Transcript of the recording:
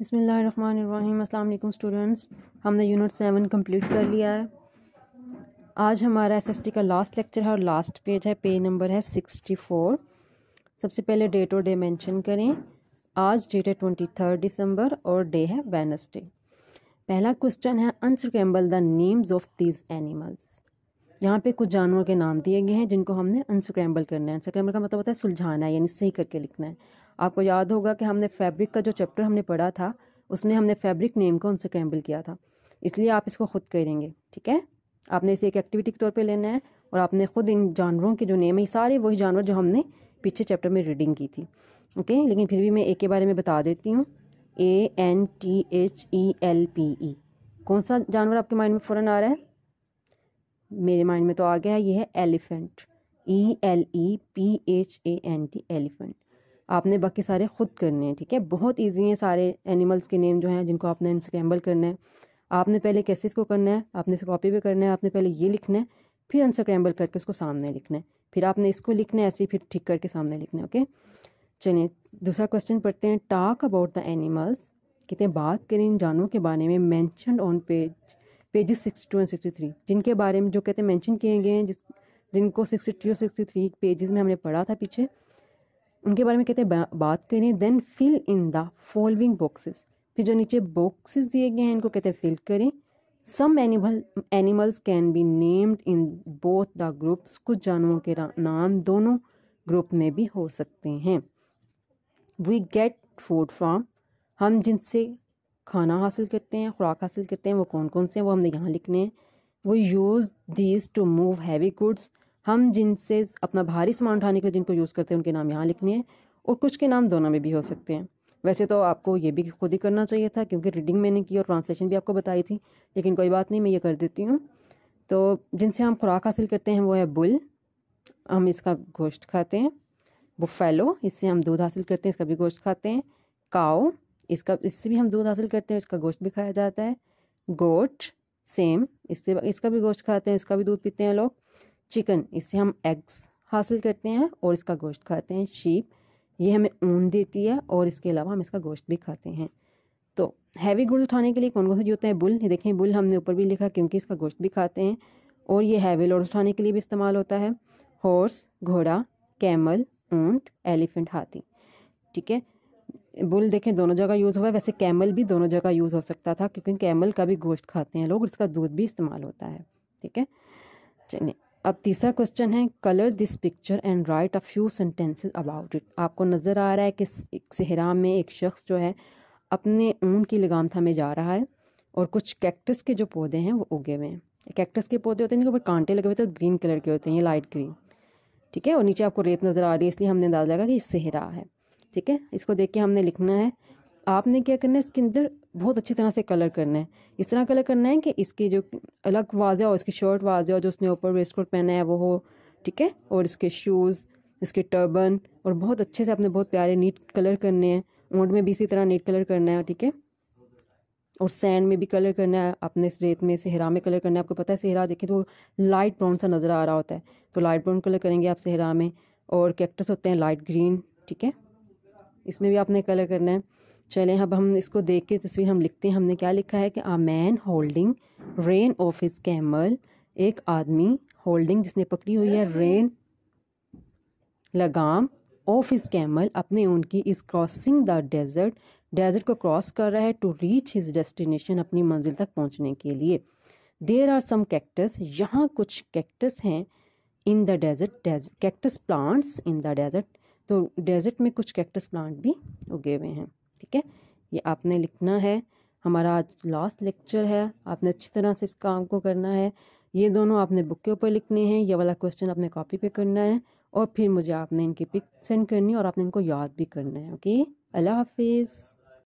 बसमिलीम अल्लाम स्टूडेंट्स हमने unit seven complete कर लिया है आज हमारा एसएसटी का लास्ट लेक्चर है और लास्ट पेज है पेज नंबर है सिक्सटी फोर सबसे पहले डेट और डे मेंशन करें आज डेट है ट्वेंटी थर्ड दिसंबर और डे है वेनसडे पहला क्वेश्चन है unscramble the names of these animals यहाँ पे कुछ जानवरों के नाम दिए गए हैं जिनको हमने अनस्क्रैम्बल करना है अनस्क्रैम्बल का मतलब होता है सुलझाना यानी सही करके लिखना है आपको याद होगा कि हमने फैब्रिक का जो चैप्टर हमने पढ़ा था उसमें हमने फैब्रिक नेम को अनस्क्रैम्बल किया था इसलिए आप इसको खुद करेंगे ठीक है आपने इसे एक एक्टिविटी के तौर पर लेना है और आपने खुद इन जानवरों के जो नेम है सारे वही जानवर जो हमने पीछे चैप्टर में रीडिंग की थी ओके लेकिन फिर भी मैं एक के बारे में बता देती हूँ A N T H E L P E कौन सा जानवर आपके माइंड में फ़ौरन आ रहा है मेरे माइंड में तो आ गया ये है elephant E L E P H A N T elephant आपने बाकी सारे खुद करने हैं ठीक है बहुत ईजी हैं सारे एनिमल्स के नेम जो हैं जिनको आपने अनस्क्रैम्बल करना है आपने पहले कैसे इसको करना है आपने इसे कॉपी भी करना है आपने पहले ये लिखना है फिर अनस्क्रैम्बल करके उसको सामने लिखना है फिर आपने इसको लिखना है ऐसे ही फिर ठीक करके सामने लिखना है ओके चलिए दूसरा क्वेश्चन पढ़ते हैं टॉक अबाउट द एनिमल्स कितने बात करें इन जानवरों के बारे में mention on page pages sixty two and sixty three जिनके बारे में जो कहते हैं मैंशन किए गए हैं जिस जिनको सिक्सटी टू और सिक्सटी थ्री पेजेस में हमने पढ़ा था पीछे उनके बारे में कहते हैं बा, बात करें then fill in the following boxes फिर जो नीचे बॉक्सेस दिए गए हैं इनको कहते हैं फिल करें some animal animals can be named in both the groups कुछ जानवरों के नाम दोनों ग्रुप में भी हो सकते हैं वी गेट फूड फ्राम हम जिनसे खाना हासिल करते हैं खुराक हासिल करते हैं वो कौन कौन से हैं वो हमने यहाँ लिखने हैं वो use these to move heavy goods हम जिनसे अपना भारी सामान उठाने के लिए जिनको यूज़ करते हैं उनके नाम यहाँ लिखने हैं और कुछ के नाम दोनों में भी हो सकते हैं वैसे तो आपको ये भी खुद ही करना चाहिए था क्योंकि रीडिंग मैंने की और ट्रांसलेशन भी आपको बताई थी लेकिन कोई बात नहीं मैं ये कर देती हूँ तो जिनसे हम खुराक हासिल करते हैं वो है बुल हम इसका गोश्त खाते हैं बुफेलो इससे हम दूध हासिल करते हैं इसका भी गोश्त खाते हैं काओ इसका इससे भी हम दूध हासिल करते हैं इसका गोश्त भी खाया जाता है गोट सेम इसके इसका भी गोश्त खाते हैं इसका भी दूध पीते हैं लोग चिकन इससे हम एग्स हासिल करते हैं और इसका गोश्त खाते हैं शीप ये हमें ऊन देती है और इसके अलावा हम इसका गोश्त भी खाते हैं तो हैवी गुड़ उठाने के लिए कौन कौन सा होता है बुल ये देखें बुल हमने ऊपर भी लिखा क्योंकि इसका गोश्त भी खाते हैं और ये हैवी लोड उठाने के लिए भी इस्तेमाल होता है हॉर्स घोड़ा कैमल ऊंट एलिफेंट हाथी ठीक है बुल देखें दोनों जगह यूज़ हुआ है वैसे कैमल भी दोनों जगह यूज़ हो सकता था क्योंकि कैमल का भी गोश्त खाते हैं लोग इसका दूध भी इस्तेमाल होता है ठीक है चलिए अब तीसरा क्वेश्चन है colour this picture and write a few sentences about it आपको नज़र आ रहा है कि एक सहरा में एक शख्स जो है अपने ऊन की लगाम था में जा रहा है और कुछ कैक्टस के जो पौधे हैं वो उगे हुए हैं कैक्टस के पौधे होते हैं जिनके ऊपर कांटे लगे हुए थे ग्रीन कलर के होते हैं लाइट ग्रीन ठीक है और नीचे आपको रेत नज़र आ रही है इसलिए हमने अंदाज़ा लगा कि सहरा है ठीक है इसको देख के हमने लिखना है आपने क्या करना है इसके अंदर बहुत अच्छी तरह से कलर करना है इस तरह कलर करना है कि इसकी जो अलग वाजह हो इसकी शर्ट वाजह हो जो उसने ऊपर वेस्ट कोट पहना है वो हो ठीक है और इसके शूज़ इसके टर्बन और बहुत अच्छे से आपने बहुत प्यारे नीट कलर करने हैं ऊँट में भी इसी तरह नीट कलर करना है ठीक है और सैंड में भी कलर करना है आपने इस रेत में सेहरा में कलर करना है आपको पता है सेहरा देखें तो लाइट ब्राउन सा नज़र आ रहा होता है तो लाइट ब्राउन कलर करेंगे आप सेहरा में और कैक्टस होते हैं लाइट ग्रीन ठीक है इसमें भी आपने कलर करना है चलें अब हम इसको देख के तस्वीर हम लिखते हैं हमने क्या लिखा है कि a man holding rein of his camel एक आदमी होल्डिंग जिसने पकड़ी हुई है रेन लगाम ऑफ इज कैमल अपने उनकी इस क्रॉसिंग द डेजर्ट डेजर्ट को क्रॉस कर रहा है टू रीच हिज डेस्टिनेशन अपनी मंजिल तक पहुंचने के लिए देर आर सम कैक्टस यहाँ कुछ कैक्टस हैं in the desert cactus plants in the desert तो डेजर्ट में कुछ कैक्टस प्लांट भी उगे हुए हैं ठीक है ये आपने लिखना है हमारा आज लास्ट लेक्चर है आपने अच्छी तरह से इस काम को करना है ये दोनों आपने बुक के ऊपर लिखने हैं ये वाला क्वेश्चन आपने कॉपी पे करना है और फिर मुझे आपने इनकी पिक सेंड करनी है और आपने इनको याद भी करना है ओके अल्लाह हाफिज़